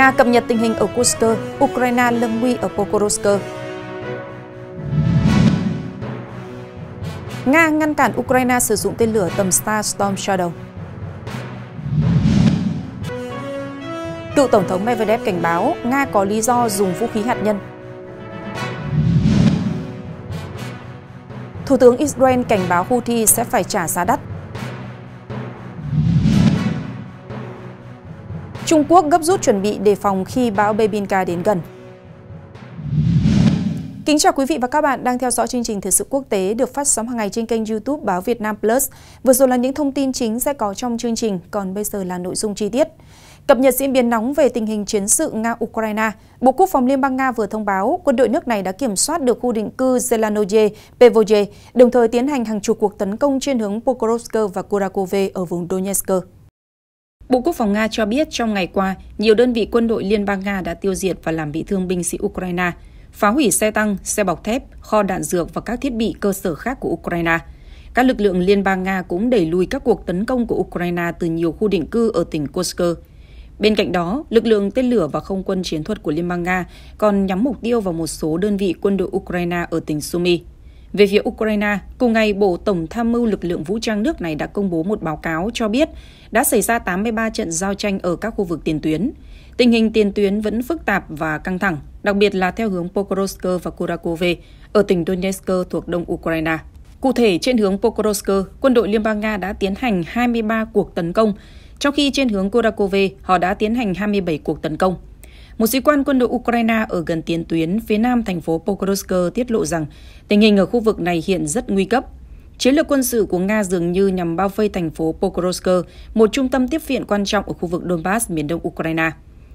Nga cập nhật tình hình ở Kursk, Ukraine lâm nguy ở Pokrovsk. Nga ngăn cản Ukraine sử dụng tên lửa tầm xa Storm Shadow. Cựu Tổng thống Medvedev cảnh báo Nga có lý do dùng vũ khí hạt nhân. Thủ tướng Israel cảnh báo Houthi sẽ phải trả giá đắt Trung Quốc gấp rút chuẩn bị đề phòng khi bão Bebinca đến gần. Kính chào quý vị và các bạn đang theo dõi chương trình Thời sự quốc tế được phát sóng hàng ngày trên kênh YouTube Báo Việt Nam Plus. Vừa rồi là những thông tin chính sẽ có trong chương trình, còn bây giờ là nội dung chi tiết. Cập nhật diễn biến nóng về tình hình chiến sự Nga-Ukraine, Bộ Quốc phòng Liên bang Nga vừa thông báo quân đội nước này đã kiểm soát được khu định cư Zelenoye, Pevoye, đồng thời tiến hành hàng chục cuộc tấn công trên hướng Pokrovsk và Kurakove ở vùng Donetsk. Bộ Quốc phòng Nga cho biết trong ngày qua, nhiều đơn vị quân đội Liên bang Nga đã tiêu diệt và làm bị thương binh sĩ Ukraine, phá hủy xe tăng, xe bọc thép, kho đạn dược và các thiết bị cơ sở khác của Ukraine. Các lực lượng Liên bang Nga cũng đẩy lùi các cuộc tấn công của Ukraine từ nhiều khu định cư ở tỉnh Kursk. Bên cạnh đó, lực lượng tên lửa và không quân chiến thuật của Liên bang Nga còn nhắm mục tiêu vào một số đơn vị quân đội Ukraine ở tỉnh Sumy. Về phía Ukraine, cùng ngày Bộ Tổng tham mưu lực lượng vũ trang nước này đã công bố một báo cáo cho biết đã xảy ra 83 trận giao tranh ở các khu vực tiền tuyến. Tình hình tiền tuyến vẫn phức tạp và căng thẳng, đặc biệt là theo hướng Pokrovsk và Kurakove ở tỉnh Donetsk thuộc đông Ukraine. Cụ thể, trên hướng Pokrovsk, quân đội Liên bang Nga đã tiến hành 23 cuộc tấn công, trong khi trên hướng Kurakove họ đã tiến hành 27 cuộc tấn công. Một sĩ quan quân đội Ukraine ở gần tiền tuyến phía nam thành phố Pokrovsk tiết lộ rằng tình hình ở khu vực này hiện rất nguy cấp. Chiến lược quân sự của Nga dường như nhằm bao vây thành phố Pokrovsk, một trung tâm tiếp viện quan trọng ở khu vực Donbass miền đông Ukraine.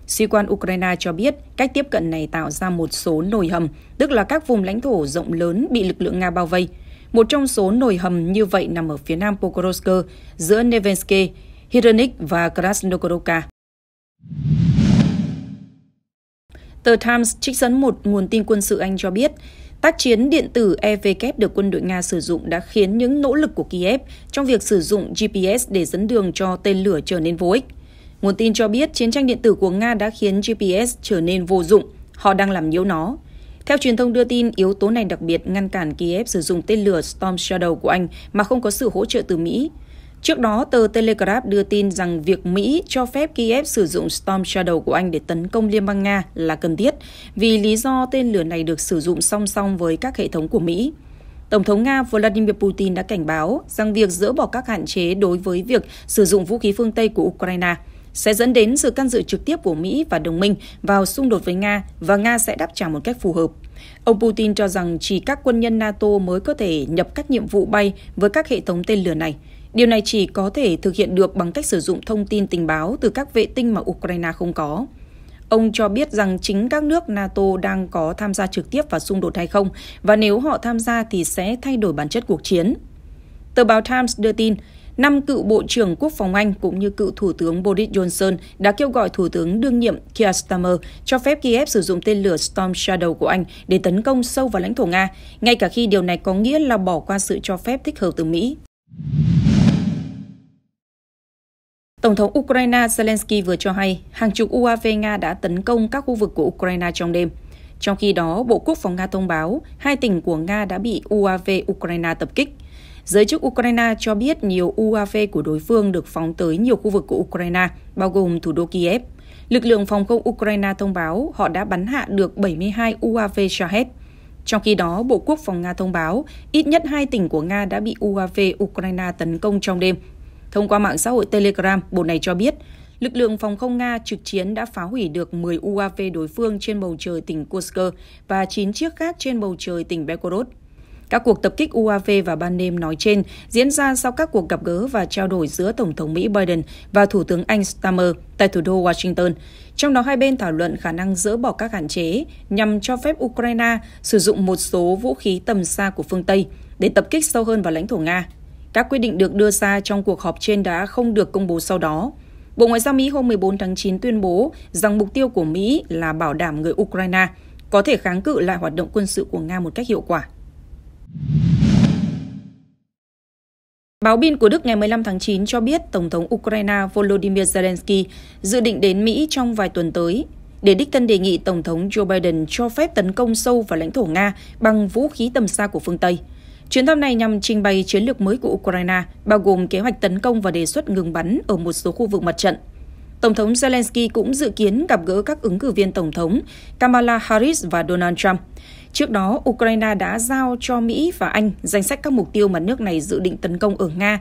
Sĩ quan Ukraine cho biết cách tiếp cận này tạo ra một số nồi hầm, tức là các vùng lãnh thổ rộng lớn bị lực lượng Nga bao vây. Một trong số nồi hầm như vậy nằm ở phía nam Pokrovsk, giữa Nevensky, Hironik và Krasnogorovka. Tờ Times trích dẫn một nguồn tin quân sự Anh cho biết, tác chiến điện tử EVK được quân đội Nga sử dụng đã khiến những nỗ lực của Kiev trong việc sử dụng GPS để dẫn đường cho tên lửa trở nên vô ích. Nguồn tin cho biết chiến tranh điện tử của Nga đã khiến GPS trở nên vô dụng, họ đang làm nhiễu nó. Theo truyền thông đưa tin, yếu tố này đặc biệt ngăn cản Kiev sử dụng tên lửa Storm Shadow của Anh mà không có sự hỗ trợ từ Mỹ. Trước đó, tờ Telegraph đưa tin rằng việc Mỹ cho phép Kiev sử dụng Storm Shadow của Anh để tấn công Liên bang Nga là cần thiết vì lý do tên lửa này được sử dụng song song với các hệ thống của Mỹ. Tổng thống Nga Vladimir Putin đã cảnh báo rằng việc dỡ bỏ các hạn chế đối với việc sử dụng vũ khí phương Tây của Ukraine sẽ dẫn đến sự can dự trực tiếp của Mỹ và đồng minh vào xung đột với Nga và Nga sẽ đáp trả một cách phù hợp. Ông Putin cho rằng chỉ các quân nhân NATO mới có thể nhập các nhiệm vụ bay với các hệ thống tên lửa này Điều này chỉ có thể thực hiện được bằng cách sử dụng thông tin tình báo từ các vệ tinh mà Ukraine không có. Ông cho biết rằng chính các nước NATO đang có tham gia trực tiếp vào xung đột hay không và nếu họ tham gia thì sẽ thay đổi bản chất cuộc chiến. Tờ báo Times đưa tin, năm cựu Bộ trưởng Quốc phòng Anh cũng như cựu Thủ tướng Boris Johnson đã kêu gọi Thủ tướng đương nhiệm Keir Starmer cho phép Kiev sử dụng tên lửa Storm Shadow của Anh để tấn công sâu vào lãnh thổ Nga, ngay cả khi điều này có nghĩa là bỏ qua sự cho phép thích hợp từ Mỹ. Tổng thống Ukraine Zelensky vừa cho hay hàng chục UAV Nga đã tấn công các khu vực của Ukraine trong đêm. Trong khi đó, Bộ Quốc phòng Nga thông báo hai tỉnh của Nga đã bị UAV Ukraine tập kích. Giới chức Ukraine cho biết nhiều UAV của đối phương được phóng tới nhiều khu vực của Ukraine, bao gồm thủ đô Kiev. Lực lượng phòng không Ukraine thông báo họ đã bắn hạ được 72 UAV Shahed. Trong khi đó, Bộ Quốc phòng Nga thông báo ít nhất hai tỉnh của Nga đã bị UAV Ukraine tấn công trong đêm Thông qua mạng xã hội Telegram, Bộ này cho biết, lực lượng phòng không Nga trực chiến đã phá hủy được 10 UAV đối phương trên bầu trời tỉnh Kursk và 9 chiếc khác trên bầu trời tỉnh Belgorod. Các cuộc tập kích UAV và ban đêm nói trên diễn ra sau các cuộc gặp gỡ và trao đổi giữa Tổng thống Mỹ Biden và Thủ tướng Anh Stammer tại thủ đô Washington. Trong đó hai bên thảo luận khả năng dỡ bỏ các hạn chế nhằm cho phép Ukraine sử dụng một số vũ khí tầm xa của phương Tây để tập kích sâu hơn vào lãnh thổ Nga. Các quyết định được đưa ra trong cuộc họp trên đã không được công bố sau đó. Bộ Ngoại giao Mỹ hôm 14 tháng 9 tuyên bố rằng mục tiêu của Mỹ là bảo đảm người Ukraine có thể kháng cự lại hoạt động quân sự của Nga một cách hiệu quả. Báo Bin của Đức ngày 15 tháng 9 cho biết Tổng thống Ukraine Volodymyr Zelensky dự định đến Mỹ trong vài tuần tới để đích thân đề nghị Tổng thống Joe Biden cho phép tấn công sâu vào lãnh thổ Nga bằng vũ khí tầm xa của phương Tây – Chuyến thăm này nhằm trình bày chiến lược mới của Ukraine, bao gồm kế hoạch tấn công và đề xuất ngừng bắn ở một số khu vực mặt trận. Tổng thống Zelensky cũng dự kiến gặp gỡ các ứng cử viên tổng thống Kamala Harris và Donald Trump. Trước đó, Ukraine đã giao cho Mỹ và Anh danh sách các mục tiêu mà nước này dự định tấn công ở Nga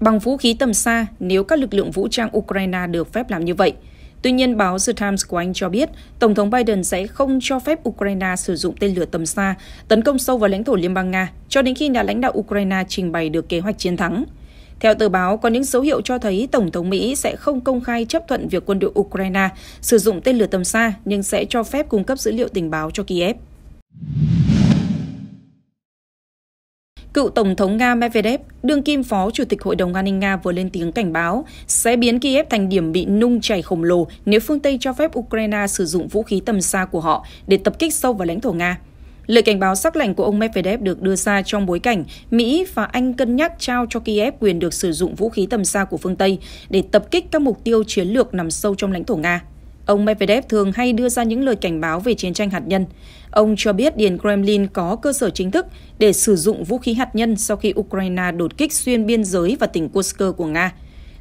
bằng vũ khí tầm xa nếu các lực lượng vũ trang Ukraine được phép làm như vậy – Tuy nhiên, báo The Times của Anh cho biết Tổng thống Biden sẽ không cho phép Ukraine sử dụng tên lửa tầm xa tấn công sâu vào lãnh thổ Liên bang Nga cho đến khi nhà lãnh đạo Ukraine trình bày được kế hoạch chiến thắng. Theo tờ báo, có những dấu hiệu cho thấy Tổng thống Mỹ sẽ không công khai chấp thuận việc quân đội Ukraine sử dụng tên lửa tầm xa nhưng sẽ cho phép cung cấp dữ liệu tình báo cho Kiev. Cựu Tổng thống Nga Medvedev, đương kim Phó Chủ tịch Hội đồng An ninh Nga vừa lên tiếng cảnh báo sẽ biến Kiev thành điểm bị nung chảy khổng lồ nếu phương Tây cho phép Ukraine sử dụng vũ khí tầm xa của họ để tập kích sâu vào lãnh thổ Nga. Lời cảnh báo sắc lệnh của ông Medvedev được đưa ra trong bối cảnh Mỹ và Anh cân nhắc trao cho Kiev quyền được sử dụng vũ khí tầm xa của phương Tây để tập kích các mục tiêu chiến lược nằm sâu trong lãnh thổ Nga. Ông Medvedev thường hay đưa ra những lời cảnh báo về chiến tranh hạt nhân. Ông cho biết Điện Kremlin có cơ sở chính thức để sử dụng vũ khí hạt nhân sau khi Ukraine đột kích xuyên biên giới và tỉnh Kursk của Nga.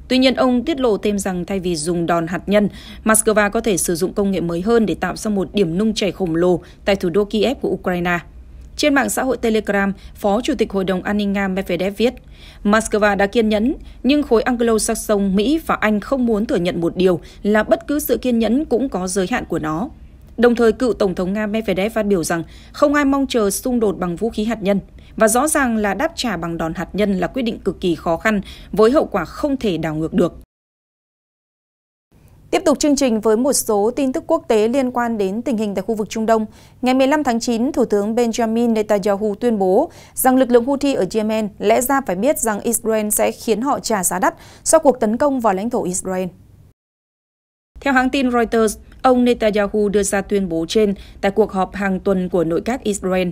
Tuy nhiên, ông tiết lộ thêm rằng thay vì dùng đòn hạt nhân, Moscow có thể sử dụng công nghệ mới hơn để tạo ra một điểm nung chảy khổng lồ tại thủ đô Kiev của Ukraine. Trên mạng xã hội Telegram, Phó Chủ tịch Hội đồng An ninh Nga Medvedev viết, Moscow đã kiên nhẫn, nhưng khối Anglo-Saxon Mỹ và Anh không muốn thừa nhận một điều là bất cứ sự kiên nhẫn cũng có giới hạn của nó. Đồng thời, cựu Tổng thống Nga Medvedev phát biểu rằng không ai mong chờ xung đột bằng vũ khí hạt nhân và rõ ràng là đáp trả bằng đòn hạt nhân là quyết định cực kỳ khó khăn với hậu quả không thể đảo ngược được. Tiếp tục chương trình với một số tin tức quốc tế liên quan đến tình hình tại khu vực Trung Đông. Ngày 15 tháng 9, Thủ tướng Benjamin Netanyahu tuyên bố rằng lực lượng Houthi ở Yemen lẽ ra phải biết rằng Israel sẽ khiến họ trả giá đắt sau cuộc tấn công vào lãnh thổ Israel. Theo hãng tin Reuters, ông Netanyahu đưa ra tuyên bố trên tại cuộc họp hàng tuần của nội các Israel.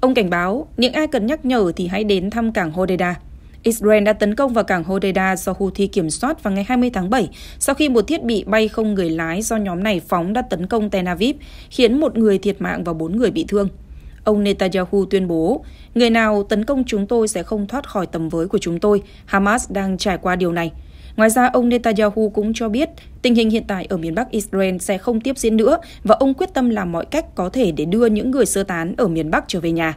Ông cảnh báo, những ai cần nhắc nhở thì hãy đến thăm cảng Hodeidah. Israel đã tấn công vào cảng Hodeida do Houthi kiểm soát vào ngày 20 tháng 7 sau khi một thiết bị bay không người lái do nhóm này phóng đã tấn công Tel Aviv, khiến một người thiệt mạng và bốn người bị thương. Ông Netanyahu tuyên bố, người nào tấn công chúng tôi sẽ không thoát khỏi tầm với của chúng tôi, Hamas đang trải qua điều này. Ngoài ra, ông Netanyahu cũng cho biết tình hình hiện tại ở miền Bắc Israel sẽ không tiếp diễn nữa và ông quyết tâm làm mọi cách có thể để đưa những người sơ tán ở miền Bắc trở về nhà.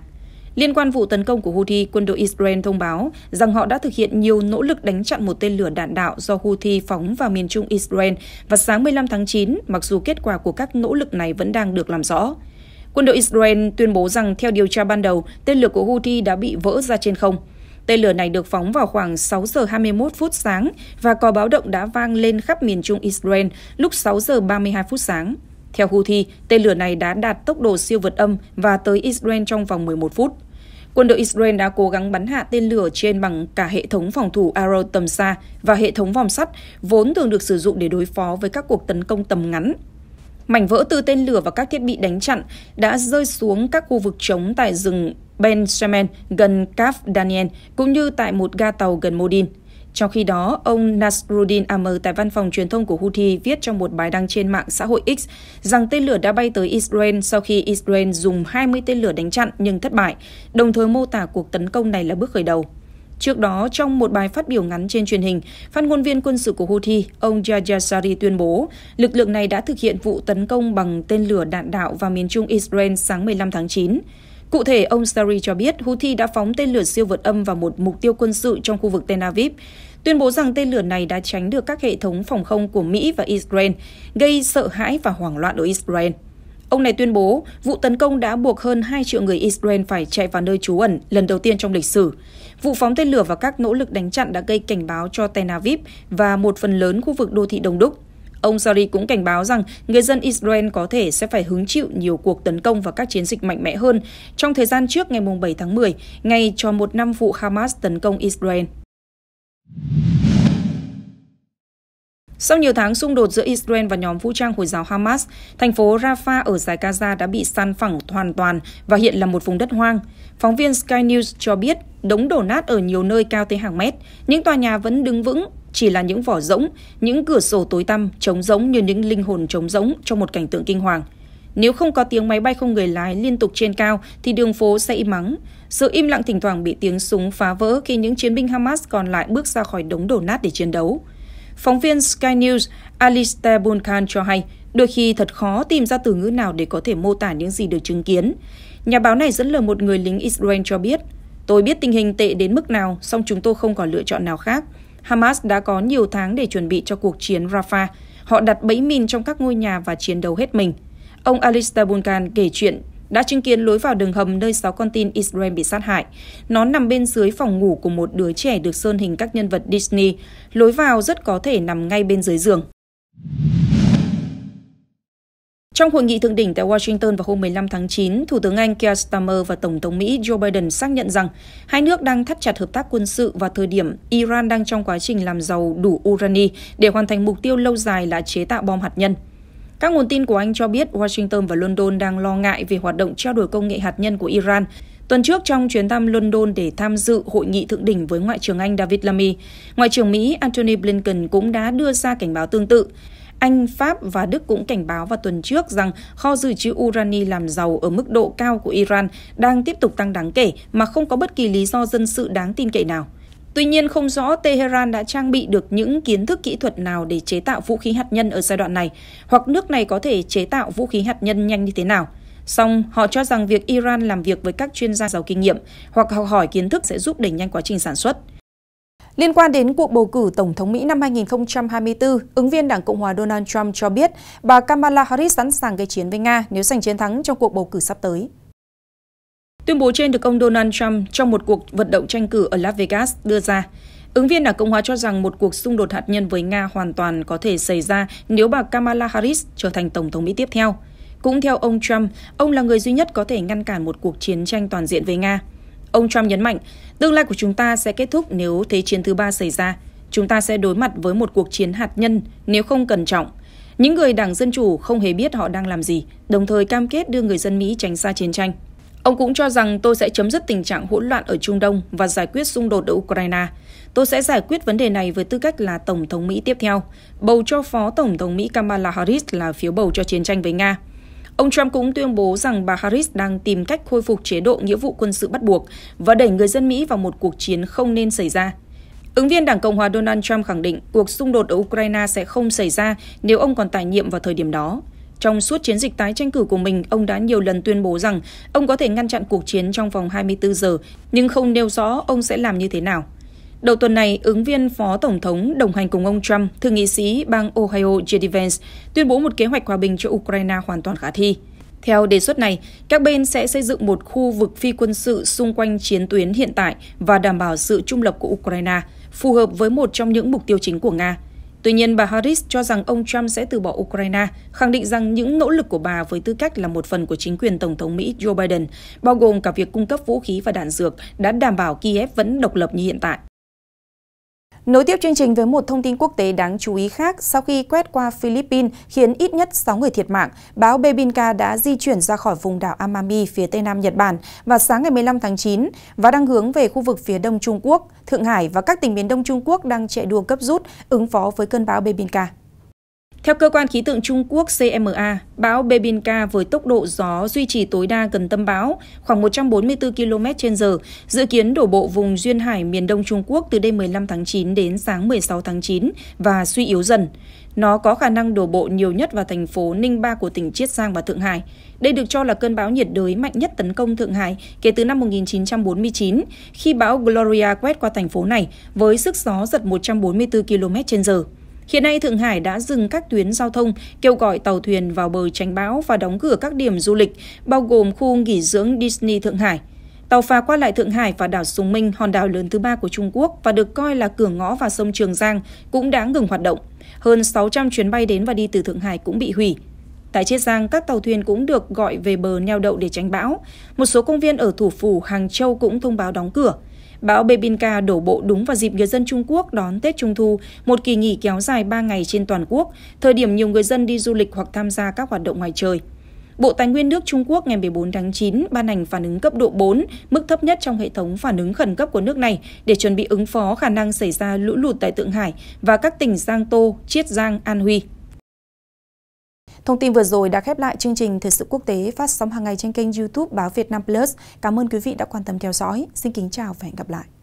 Liên quan vụ tấn công của Houthi, quân đội Israel thông báo rằng họ đã thực hiện nhiều nỗ lực đánh chặn một tên lửa đạn đạo do Houthi phóng vào miền trung Israel vào sáng 15 tháng 9, mặc dù kết quả của các nỗ lực này vẫn đang được làm rõ. Quân đội Israel tuyên bố rằng theo điều tra ban đầu, tên lửa của Houthi đã bị vỡ ra trên không. Tên lửa này được phóng vào khoảng 6 giờ 21 phút sáng và có báo động đã vang lên khắp miền trung Israel lúc 6 giờ 32 phút sáng. Theo Houthi, tên lửa này đã đạt tốc độ siêu vượt âm và tới Israel trong vòng 11 phút quân đội Israel đã cố gắng bắn hạ tên lửa trên bằng cả hệ thống phòng thủ Arrow tầm xa và hệ thống vòng sắt, vốn thường được sử dụng để đối phó với các cuộc tấn công tầm ngắn. Mảnh vỡ từ tên lửa và các thiết bị đánh chặn đã rơi xuống các khu vực trống tại rừng Ben Shemen gần Kaf Daniel, cũng như tại một ga tàu gần Modin. Trong khi đó, ông Nasruddin Amr tại văn phòng truyền thông của Houthi viết trong một bài đăng trên mạng xã hội X rằng tên lửa đã bay tới Israel sau khi Israel dùng 20 tên lửa đánh chặn nhưng thất bại, đồng thời mô tả cuộc tấn công này là bước khởi đầu. Trước đó, trong một bài phát biểu ngắn trên truyền hình, phát ngôn viên quân sự của Houthi, ông Yahya tuyên bố lực lượng này đã thực hiện vụ tấn công bằng tên lửa đạn đạo vào miền trung Israel sáng 15 tháng 9. Cụ thể, ông Sari cho biết Houthi đã phóng tên lửa siêu vượt âm vào một mục tiêu quân sự trong khu vực Tel Aviv, tuyên bố rằng tên lửa này đã tránh được các hệ thống phòng không của Mỹ và Israel, gây sợ hãi và hoảng loạn ở Israel. Ông này tuyên bố vụ tấn công đã buộc hơn 2 triệu người Israel phải chạy vào nơi trú ẩn lần đầu tiên trong lịch sử. Vụ phóng tên lửa và các nỗ lực đánh chặn đã gây cảnh báo cho Tel Aviv và một phần lớn khu vực đô thị đông đúc. Ông Sari cũng cảnh báo rằng người dân Israel có thể sẽ phải hứng chịu nhiều cuộc tấn công và các chiến dịch mạnh mẽ hơn trong thời gian trước ngày 7 tháng 10, ngày cho một năm vụ Hamas tấn công Israel. Sau nhiều tháng xung đột giữa Israel và nhóm vũ trang Hồi giáo Hamas, thành phố Rafah ở giải Gaza đã bị san phẳng hoàn toàn và hiện là một vùng đất hoang. Phóng viên Sky News cho biết, đống đổ nát ở nhiều nơi cao tới hàng mét, những tòa nhà vẫn đứng vững, chỉ là những vỏ rỗng, những cửa sổ tối tăm, trống rỗng như những linh hồn trống rỗng trong một cảnh tượng kinh hoàng. Nếu không có tiếng máy bay không người lái liên tục trên cao thì đường phố sẽ im mắng. Sự im lặng thỉnh thoảng bị tiếng súng phá vỡ khi những chiến binh Hamas còn lại bước ra khỏi đống đổ nát để chiến đấu. Phóng viên Sky News Alistair Bunkan cho hay, đôi khi thật khó tìm ra từ ngữ nào để có thể mô tả những gì được chứng kiến. Nhà báo này dẫn lời một người lính Israel cho biết, Tôi biết tình hình tệ đến mức nào, song chúng tôi không có lựa chọn nào khác. Hamas đã có nhiều tháng để chuẩn bị cho cuộc chiến Rafah. Họ đặt bẫy mìn trong các ngôi nhà và chiến đấu hết mình. Ông Alistair Bunkan kể chuyện đã chứng kiến lối vào đường hầm nơi 6 con tin Israel bị sát hại. Nó nằm bên dưới phòng ngủ của một đứa trẻ được sơn hình các nhân vật Disney. Lối vào rất có thể nằm ngay bên dưới giường. Trong hội nghị thượng đỉnh tại Washington vào hôm 15 tháng 9, Thủ tướng Anh Keir Starmer và Tổng thống Mỹ Joe Biden xác nhận rằng hai nước đang thắt chặt hợp tác quân sự vào thời điểm Iran đang trong quá trình làm giàu đủ urani để hoàn thành mục tiêu lâu dài là chế tạo bom hạt nhân. Các nguồn tin của Anh cho biết Washington và London đang lo ngại về hoạt động trao đổi công nghệ hạt nhân của Iran. Tuần trước trong chuyến thăm London để tham dự hội nghị thượng đỉnh với Ngoại trưởng Anh David Lammy, Ngoại trưởng Mỹ Antony Blinken cũng đã đưa ra cảnh báo tương tự. Anh, Pháp và Đức cũng cảnh báo vào tuần trước rằng kho dự trữ urani làm giàu ở mức độ cao của Iran đang tiếp tục tăng đáng kể mà không có bất kỳ lý do dân sự đáng tin cậy nào. Tuy nhiên, không rõ Tehran đã trang bị được những kiến thức kỹ thuật nào để chế tạo vũ khí hạt nhân ở giai đoạn này, hoặc nước này có thể chế tạo vũ khí hạt nhân nhanh như thế nào. Song, họ cho rằng việc Iran làm việc với các chuyên gia giàu kinh nghiệm hoặc học hỏi kiến thức sẽ giúp đẩy nhanh quá trình sản xuất. Liên quan đến cuộc bầu cử Tổng thống Mỹ năm 2024, ứng viên Đảng Cộng hòa Donald Trump cho biết bà Kamala Harris sẵn sàng gây chiến với Nga nếu giành chiến thắng trong cuộc bầu cử sắp tới. Tuyên bố trên được ông Donald Trump trong một cuộc vận động tranh cử ở Las Vegas đưa ra. Ứng viên Đảng Cộng hòa cho rằng một cuộc xung đột hạt nhân với Nga hoàn toàn có thể xảy ra nếu bà Kamala Harris trở thành Tổng thống Mỹ tiếp theo. Cũng theo ông Trump, ông là người duy nhất có thể ngăn cản một cuộc chiến tranh toàn diện với Nga. Ông Trump nhấn mạnh, tương lai của chúng ta sẽ kết thúc nếu Thế chiến thứ ba xảy ra. Chúng ta sẽ đối mặt với một cuộc chiến hạt nhân nếu không cẩn trọng. Những người đảng Dân Chủ không hề biết họ đang làm gì, đồng thời cam kết đưa người dân Mỹ tránh xa chiến tranh. Ông cũng cho rằng tôi sẽ chấm dứt tình trạng hỗn loạn ở Trung Đông và giải quyết xung đột ở Ukraine. Tôi sẽ giải quyết vấn đề này với tư cách là Tổng thống Mỹ tiếp theo, bầu cho Phó Tổng thống Mỹ Kamala Harris là phiếu bầu cho chiến tranh với Nga. Ông Trump cũng tuyên bố rằng bà Harris đang tìm cách khôi phục chế độ nghĩa vụ quân sự bắt buộc và đẩy người dân Mỹ vào một cuộc chiến không nên xảy ra. Ứng viên Đảng Cộng hòa Donald Trump khẳng định cuộc xung đột ở Ukraine sẽ không xảy ra nếu ông còn tài nhiệm vào thời điểm đó. Trong suốt chiến dịch tái tranh cử của mình, ông đã nhiều lần tuyên bố rằng ông có thể ngăn chặn cuộc chiến trong vòng 24 giờ, nhưng không nêu rõ ông sẽ làm như thế nào. Đầu tuần này, ứng viên phó tổng thống đồng hành cùng ông Trump, thượng nghị sĩ bang Ohio J.D. Vance, tuyên bố một kế hoạch hòa bình cho Ukraine hoàn toàn khả thi. Theo đề xuất này, các bên sẽ xây dựng một khu vực phi quân sự xung quanh chiến tuyến hiện tại và đảm bảo sự trung lập của Ukraine, phù hợp với một trong những mục tiêu chính của Nga, Tuy nhiên, bà Harris cho rằng ông Trump sẽ từ bỏ Ukraine, khẳng định rằng những nỗ lực của bà với tư cách là một phần của chính quyền Tổng thống Mỹ Joe Biden, bao gồm cả việc cung cấp vũ khí và đạn dược, đã đảm bảo Kiev vẫn độc lập như hiện tại. Nối tiếp chương trình với một thông tin quốc tế đáng chú ý khác, sau khi quét qua Philippines khiến ít nhất 6 người thiệt mạng, bão Bebinca đã di chuyển ra khỏi vùng đảo Amami phía tây nam Nhật Bản vào sáng ngày 15 tháng 9 và đang hướng về khu vực phía đông Trung Quốc, Thượng Hải và các tỉnh miền đông Trung Quốc đang chạy đua cấp rút ứng phó với cơn bão Bebinca. Theo cơ quan khí tượng Trung Quốc CMA, bão Bebinca với tốc độ gió duy trì tối đa gần tâm bão, khoảng 144 km/h, dự kiến đổ bộ vùng duyên hải miền đông Trung Quốc từ đêm 15 tháng 9 đến sáng 16 tháng 9 và suy yếu dần. Nó có khả năng đổ bộ nhiều nhất vào thành phố Ninh Ba của tỉnh Chiết Giang và Thượng Hải. Đây được cho là cơn bão nhiệt đới mạnh nhất tấn công Thượng Hải kể từ năm 1949, khi bão Gloria quét qua thành phố này với sức gió giật 144 km/h. Hiện nay, Thượng Hải đã dừng các tuyến giao thông, kêu gọi tàu thuyền vào bờ tránh bão và đóng cửa các điểm du lịch, bao gồm khu nghỉ dưỡng Disney Thượng Hải. Tàu phà qua lại Thượng Hải và đảo Sùng Minh, hòn đảo lớn thứ ba của Trung Quốc và được coi là cửa ngõ vào sông Trường Giang, cũng đã ngừng hoạt động. Hơn 600 chuyến bay đến và đi từ Thượng Hải cũng bị hủy. Tại Chiết Giang, các tàu thuyền cũng được gọi về bờ neo đậu để tránh bão. Một số công viên ở thủ phủ Hàng Châu cũng thông báo đóng cửa. Bão Bebinca đổ bộ đúng vào dịp người dân Trung Quốc đón Tết Trung Thu, một kỳ nghỉ kéo dài 3 ngày trên toàn quốc, thời điểm nhiều người dân đi du lịch hoặc tham gia các hoạt động ngoài trời. Bộ Tài nguyên nước Trung Quốc ngày 14 tháng 9 ban hành phản ứng cấp độ 4, mức thấp nhất trong hệ thống phản ứng khẩn cấp của nước này để chuẩn bị ứng phó khả năng xảy ra lũ lụt tại Tượng Hải và các tỉnh Giang Tô, Chiết Giang, An Huy. Thông tin vừa rồi đã khép lại chương trình Thời sự quốc tế phát sóng hàng ngày trên kênh YouTube Báo Việt Nam Plus. Cảm ơn quý vị đã quan tâm theo dõi. Xin kính chào và hẹn gặp lại.